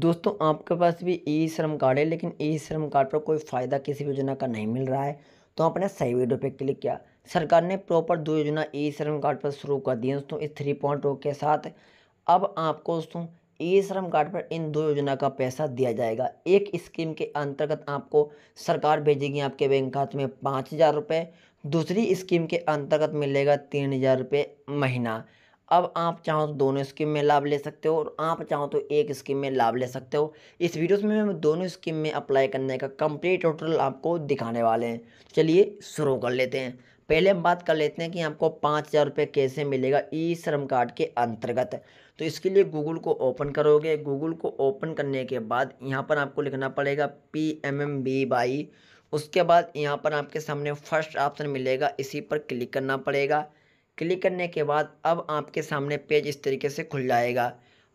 दोस्तों आपके पास भी ई श्रम कार्ड है लेकिन ई श्रम कार्ड पर कोई फ़ायदा किसी योजना का नहीं मिल रहा है तो आपने सही वीडियो पे क्लिक किया सरकार ने प्रॉपर दो योजना ई श्रम कार्ड पर शुरू कर दी है दोस्तों इस थ्री पॉइंट के साथ अब आपको दोस्तों ई श्रम कार्ड पर इन दो योजना का पैसा दिया जाएगा एक स्कीम के अंतर्गत आपको सरकार भेजेगी आपके बैंक खाते में पाँच हज़ार रुपये दूसरी स्कीम के अंतर्गत मिलेगा तीन हज़ार रुपये महीना अब आप चाहो तो दोनों स्कीम में लाभ ले सकते हो और आप चाहो तो एक स्कीम में लाभ ले सकते हो इस वीडियोस में हम दोनों स्कीम में अप्लाई करने का कंप्लीट टोटल आपको दिखाने वाले हैं चलिए शुरू कर लेते हैं पहले हम बात कर लेते हैं कि आपको पाँच हज़ार रुपये कैसे मिलेगा ई श्रम कार्ड के अंतर्गत तो इसके लिए गूगल को ओपन करोगे गूगल को ओपन करने के बाद यहाँ पर आपको लिखना पड़ेगा P M M B by उसके बाद यहाँ पर आपके सामने फर्स्ट ऑप्शन मिलेगा इसी पर क्लिक करना पड़ेगा क्लिक करने के बाद अब आपके सामने पेज इस तरीके से खुल जाएगा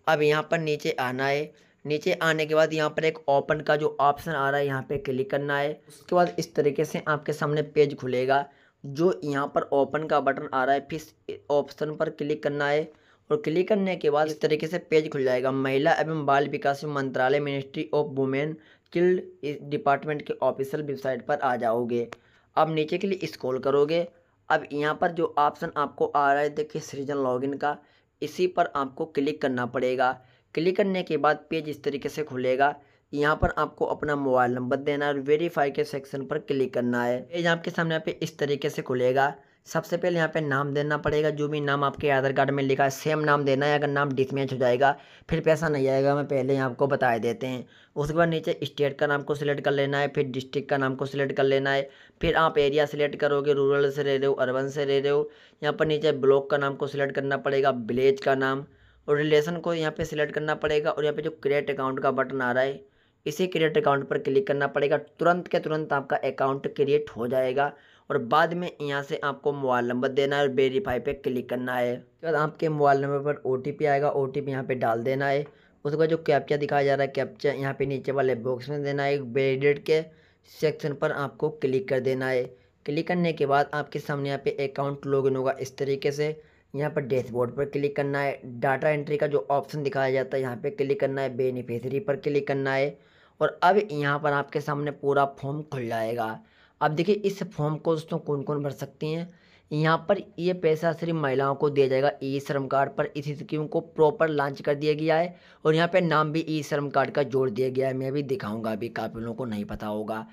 अब यहाँ पर नीचे आना है नीचे आने के बाद यहाँ पर एक ओपन का जो ऑप्शन आ रहा है यहाँ पे क्लिक करना है उसके बाद इस तरीके से आपके सामने पेज खुलेगा जो यहाँ पर ओपन का बटन आ रहा है फिर ऑप्शन पर क्लिक करना है और क्लिक करने के बाद इस तरीके से पेज खुल जाएगा महिला एवं बाल विकास मंत्रालय ministry of women child department के ऑफिशियल वेबसाइट पर आ जाओगे अब नीचे के लिए स्क्रॉल करोगे अब यहाँ पर जो ऑप्शन आपको आ रहा है देखिए सृजन लॉगिन का इसी पर आपको क्लिक करना पड़ेगा क्लिक करने के बाद पेज इस तरीके से खुलेगा यहाँ पर आपको अपना मोबाइल नंबर देना है और वेरीफाई के सेक्शन पर क्लिक करना है पेज आपके सामने पे इस तरीके से खुलेगा सबसे पहले यहाँ पे नाम देना पड़ेगा जो भी नाम आपके आधार कार्ड में लिखा है सेम नाम देना है अगर नाम डिसमैच हो जाएगा फिर पैसा नहीं आएगा मैं पहले ही आपको बता देते हैं उसके बाद नीचे स्टेट का नाम को सिलेक्ट कर लेना है फिर डिस्ट्रिक्ट का नाम को सिलेक्ट कर लेना है फिर आप एरिया सिलेक्ट करोगे रूरल से रह रहे हो अर्बन से रह रहे हो यहाँ पर नीचे ब्लॉक का नाम को सिलेक्ट करना पड़ेगा विलेज का नाम और रिलेशन को यहाँ पर सिलेक्ट करना पड़ेगा और यहाँ पर जो क्रिएट अकाउंट का बटन आ रहा है इसी क्रिएट अकाउंट पर क्लिक करना पड़ेगा तुरंत के तुरंत आपका अकाउंट क्रिएट हो जाएगा और बाद में यहाँ से आपको मोबाइल नंबर देना है और वेरीफाई पे क्लिक करना है उसके बाद आपके मोबाइल नंबर पर ओ आएगा ओ टी यहाँ पर डाल देना है उसका जो कैप्चा दिखाया जा रहा है कैप्चा यहाँ पे नीचे वाले बॉक्स में देना है वेरीडेट के सेक्शन पर आपको क्लिक कर देना है क्लिक करने के बाद आपके सामने यहाँ पे अकाउंट लॉगिन होगा इस तरीके से यहाँ पर डैशबोर्ड पर क्लिक करना है डाटा एंट्री का जो ऑप्शन दिखाया जाता है यहाँ पे क्लिक करना है बेनिफिशरी पर क्लिक करना है और अब यहाँ पर आपके सामने पूरा फॉर्म खुल जाएगा अब देखिए इस फॉर्म को दोस्तों कौन कौन भर सकती हैं यहाँ पर ये पैसा सिर्फ महिलाओं को दिया जाएगा ई श्रम कार्ड पर इस स्कीम को प्रॉपर लॉन्च कर दिया गया है और यहाँ पे नाम भी ई श्रम कार्ड का जोड़ दिया गया है मैं भी दिखाऊंगा अभी काफ़ी लोगों को नहीं पता होगा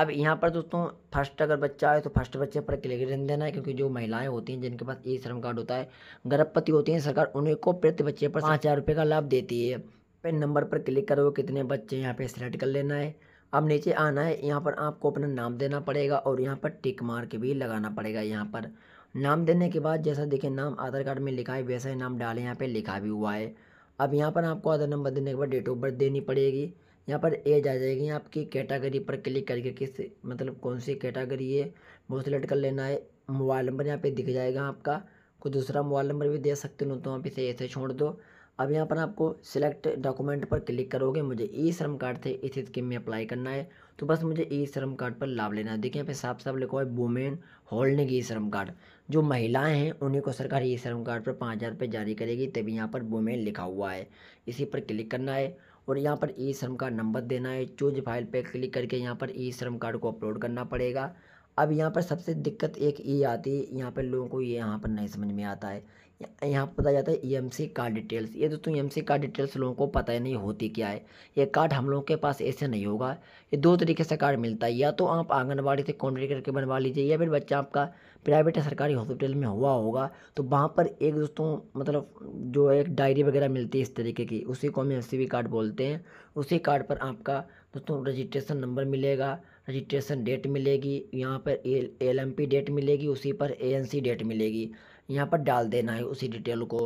अब यहाँ पर दोस्तों फर्स्ट अगर बच्चा है तो फर्स्ट बच्चे पर क्लिक रहने देना है क्योंकि जो महिलाएं होती हैं जिनके पास ई श्रम कार्ड होता है गर्भपति होती हैं सरकार उन्हें को प्रति बच्चे पर पाँच हज़ार रुपये का लाभ देती है पे नंबर पर क्लिक करो कितने बच्चे यहाँ पे सेलेक्ट कर लेना है अब नीचे आना है यहाँ पर आपको अपना नाम देना पड़ेगा और यहाँ पर टिक मार्क भी लगाना पड़ेगा यहाँ पर नाम देने के बाद जैसा देखिए नाम आधार कार्ड में लिखा है वैसा ही नाम डालें यहाँ पर लिखा भी हुआ है अब यहाँ पर आपको आधार नंबर देने के बाद डेट ऑफ बर्थ देनी पड़ेगी यहाँ पर एज आ जाएगी आपकी कैटागरी पर क्लिक करके किस मतलब कौन सी कैटागरी है वो सिलेक्ट कर लेना है मोबाइल नंबर यहाँ पे दिख जाएगा आपका कोई दूसरा मोबाइल नंबर भी दे सकते हो तो आप इसे ऐसे छोड़ दो अब यहाँ पर आपको सिलेक्ट डॉक्यूमेंट पर क्लिक करोगे मुझे ई e श्रम कार्ड थे इस स्कीम में अप्लाई करना है तो बस मुझे ई e श्रम कार्ड पर लाभ लेना है देखिए यहाँ पे साफ साफ लिखा है वुमेन होल्डिंग ई श्रम कार्ड जो महिलाएं हैं उन्हीं को सरकार ई e श्रम कार्ड पर पाँच हज़ार रुपये जारी करेगी तभी यहाँ पर वुमेन लिखा हुआ है इसी पर क्लिक करना है और यहाँ पर ई श्रम कार्ड नंबर देना है चूज फाइल पर क्लिक करके यहाँ पर ई श्रम कार्ड को अपलोड करना पड़ेगा अब यहाँ पर सबसे दिक्कत एक ये आती है यहाँ पर लोगों को ये यहाँ पर नहीं समझ में आता है यहाँ पर बताया जाता है E M C card details ये दोस्तों E M C card details लोगों को पता ही नहीं होती क्या है ये कार्ड हम लोगों के पास ऐसे नहीं होगा ये दो तरीके से कार्ड मिलता है या तो आप आंगनबाड़ी से कॉन्ट्रेक्ट करके बनवा लीजिए या फिर बच्चा आपका प्राइवेट या सरकारी हॉस्पिटल में हुआ होगा तो वहाँ पर एक दोस्तों मतलब जो एक डायरी वगैरह मिलती है इस तरीके की उसी को हम एम सी कार्ड बोलते हैं उसी कार्ड पर आपका दोस्तों रजिस्ट्रेशन नंबर मिलेगा रजिस्ट्रेशन डेट मिलेगी यहाँ पर एल एम पी डेट मिलेगी उसी पर ए एन सी डेट मिलेगी यहाँ पर डाल देना है उसी डिटेल को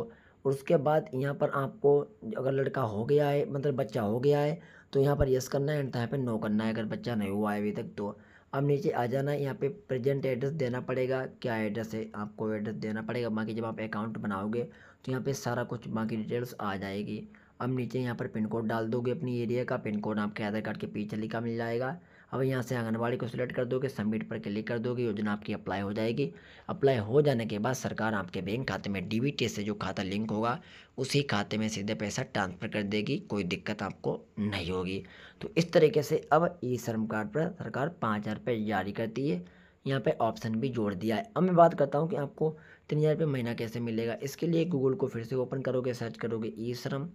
और उसके बाद यहाँ पर आपको अगर लड़का हो गया है मतलब बच्चा हो गया है तो यहाँ पर यस करना है एंड यहाँ पर नो करना है अगर बच्चा नहीं हुआ है अभी तक तो अब नीचे आ जाना है यहाँ पे प्रेजेंट एड्रेस देना पड़ेगा क्या एड्रेस है आपको एड्रेस देना पड़ेगा बाकी जब आप अकाउंट बनाओगे तो यहाँ पे सारा कुछ बाकी डिटेल्स आ जाएगी अब नीचे यहाँ पर पिन कोड डाल दोगे अपनी एरिया का पिन कोड आपके आधार कार्ड के पीछे लिखा मिल जाएगा अब यहाँ से आंगनबाड़ी को सिलेक्ट कर दोगे सबमिट पर क्लिक कर दोगे योजना आपकी अप्लाई हो जाएगी अप्लाई हो जाने के बाद सरकार आपके बैंक खाते में डी से जो खाता लिंक होगा उसी खाते में सीधे पैसा ट्रांसफ़र कर देगी कोई दिक्कत आपको नहीं होगी तो इस तरीके से अब ई श्रम कार्ड पर सरकार पाँच हज़ार रुपये जारी करती है यहाँ पे ऑप्शन भी जोड़ दिया है अब मैं बात करता हूँ कि आपको तीन हज़ार रुपये महीना कैसे मिलेगा इसके लिए गूगल को फिर से ओपन करोगे सर्च करोगे ई श्रम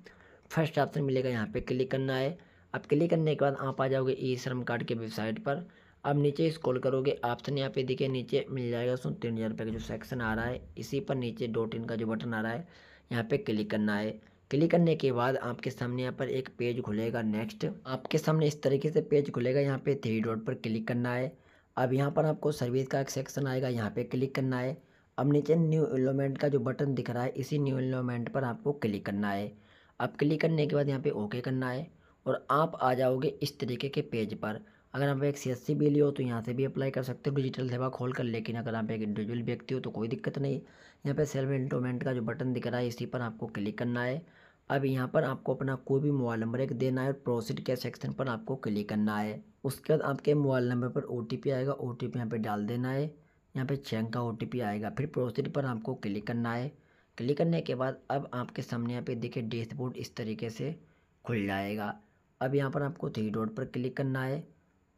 फर्स्ट ऑप्शन मिलेगा यहाँ पे क्लिक करना है अब क्लिक करने के बाद आप आ जाओगे ई श्रम कार्ड के वेबसाइट पर अब नीचे स्क्रॉल करोगे ऑप्शन यहाँ पे देखिए नीचे मिल जाएगा सो तीन हज़ार रुपये का जो सेक्शन आ रहा है इसी पर नीचे डॉट इन का जो बटन आ रहा है यहाँ पे क्लिक करना है क्लिक करने के बाद आपके सामने यहाँ पर एक पेज खुलेगा नेक्स्ट आपके सामने इस तरीके से पेज खुलेगा यहाँ पे थ्री डॉट पर क्लिक करना है अब यहाँ पर आपको सर्विस का एक सेक्शन आएगा यहाँ पर क्लिक करना है अब नीचे न्यू एलोमेंट का जो बटन दिख रहा है इसी न्यू एलोमेंट पर आपको क्लिक करना है अब क्लिक करने के बाद यहाँ पर ओके करना है और आप आ जाओगे इस तरीके के पेज पर अगर आप एक सी एस सी भी हो तो यहाँ से भी अप्लाई कर सकते हो डिजिटल सेवा खोल कर लेकिन अगर आप एक इंडिविजुअल व्यक्ति हो तो कोई दिक्कत नहीं यहाँ पे सेल्फ इंटोमेंट का जो बटन दिख रहा है इसी पर आपको क्लिक करना है अब यहाँ पर आपको अपना कोई भी मोबाइल नंबर एक देना है और प्रोसीड के सेक्शन पर आपको क्लिक करना है उसके बाद आपके मोबाइल नंबर पर ओ आएगा ओ टी यहाँ पर डाल देना है यहाँ पर चेंग का ओ आएगा फिर प्रोसीड पर आपको क्लिक करना है क्लिक करने के बाद अब आपके सामने यहाँ पे देखिए डैशबोर्ड इस तरीके से खुल जाएगा अब यहाँ पर आपको थ्री डॉट पर क्लिक करना है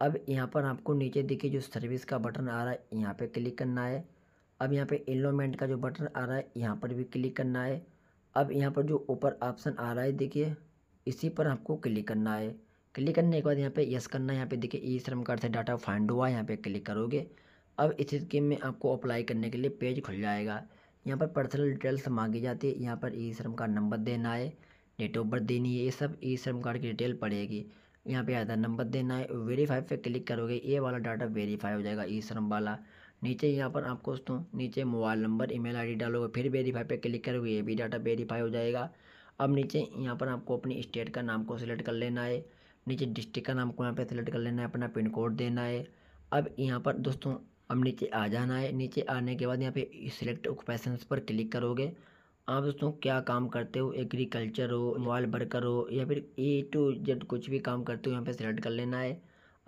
अब यहाँ पर आपको नीचे देखिए जो सर्विस का बटन आ रहा है यहाँ पे क्लिक करना है अब यहाँ पे इनलोमेंट का जो बटन आ रहा है यहाँ पर भी क्लिक करना है अब यहाँ पर जो ऊपर ऑप्शन आ रहा है देखिए इसी पर आपको क्लिक करना है क्लिक करने के बाद यहाँ पे यस करना है यहाँ पे देखिए ई e श्रम कार्ड से डाटा फाइंड हुआ यहाँ पर क्लिक करोगे अब इस स्कीम में आपको अप्लाई करने के लिए पेज खुल जाएगा यहाँ पर पर्सनल डिटेल्स मांगी जाती है यहाँ पर E e Shram card number देना है डेट ऑफ बर्थ देनी है ये सब ई श्रम कार्ड की डिटेल पड़ेगी यहाँ पे आधार नंबर देना है वेरीफाई पे क्लिक करोगे ये वाला डाटा वेरीफाई हो जाएगा ई श्रम वाला नीचे यहाँ पर आपको दोस्तों नीचे मोबाइल नंबर ईमेल आईडी डालोगे फिर वेरीफाई पे क्लिक करोगे ये भी डाटा वेरीफाई हो जाएगा अब नीचे यहाँ पर आपको अपनी स्टेट का नाम को सिलेक्ट कर लेना है नीचे डिस्ट्रिक्ट का नाम को यहाँ पर सिलेक्ट कर लेना है अपना पिन कोड देना है अब यहाँ पर दोस्तों अब नीचे आ जाना है नीचे आने के बाद यहाँ पे सिलेक्ट ऑक्यूपेशन पर क्लिक करोगे आप दोस्तों क्या काम करते हो एग्रीकल्चर हो मोबाइल वर्कर हो या फिर ए टू जेड कुछ भी काम करते हो यहाँ पे सिलेक्ट कर लेना है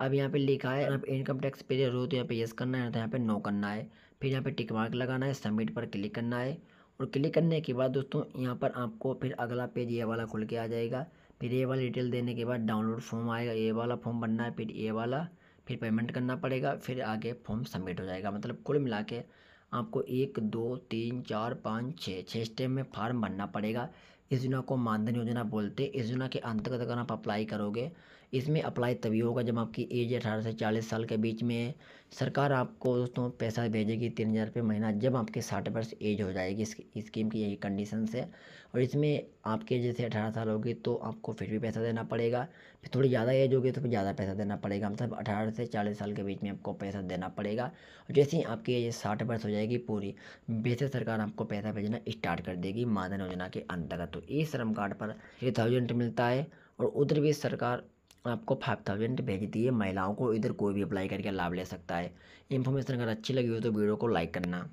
अब यहाँ पे लिखा है आप इनकम टैक्स पेयर हो तो यहाँ पे यस करना है तो यहाँ पे नो करना है फिर यहाँ पे टिक मार्क लगाना है सबमिट पर क्लिक करना है और क्लिक करने के बाद दोस्तों यहाँ पर आपको फिर अगला पेज ये वाला खुल के आ जाएगा फिर ये वाला डिटेल देने के बाद डाउनलोड फॉर्म आएगा ये वाला फॉर्म भरना है फिर ये वाला फिर पेमेंट करना पड़ेगा फिर आगे फॉर्म सबमिट हो जाएगा मतलब कुल मिला के आपको एक दो तीन चार पाँच छः छः स्टेप में फार्म भरना पड़ेगा इस योजना को मानधन योजना बोलते हैं इस योजना के अंतर्गत अगर आप अप्लाई करोगे इसमें अप्लाई तभी होगा जब आपकी एज अठारह से चालीस साल के बीच में है सरकार आपको दोस्तों पैसा भेजेगी तीन हज़ार रुपये महीना जब आपके साठ वर्ष एज हो जाएगी इस स्कीम की यही कंडीशन है और इसमें आपके जैसे अठारह साल होगी तो आपको फिर भी पैसा देना पड़ेगा फिर थोड़ी ज़्यादा एज होगी तो फिर ज़्यादा पैसा देना पड़ेगा मतलब अठारह से चालीस साल के बीच में आपको पैसा देना पड़ेगा और जैसे ही आपकी एज साठ वर्ष हो जाएगी पूरी वैसे सरकार आपको पैसा भेजना स्टार्ट कर देगी मानधन योजना के अंतर्गत तो ई श्रम कार्ड पर थ्री थाउजेंड मिलता है और उधर भी सरकार आपको फाइव थाउजेंड भेज दिए महिलाओं को इधर कोई भी अप्लाई करके लाभ ले सकता है इन्फॉर्मेशन अगर अच्छी लगी हो तो वीडियो को लाइक करना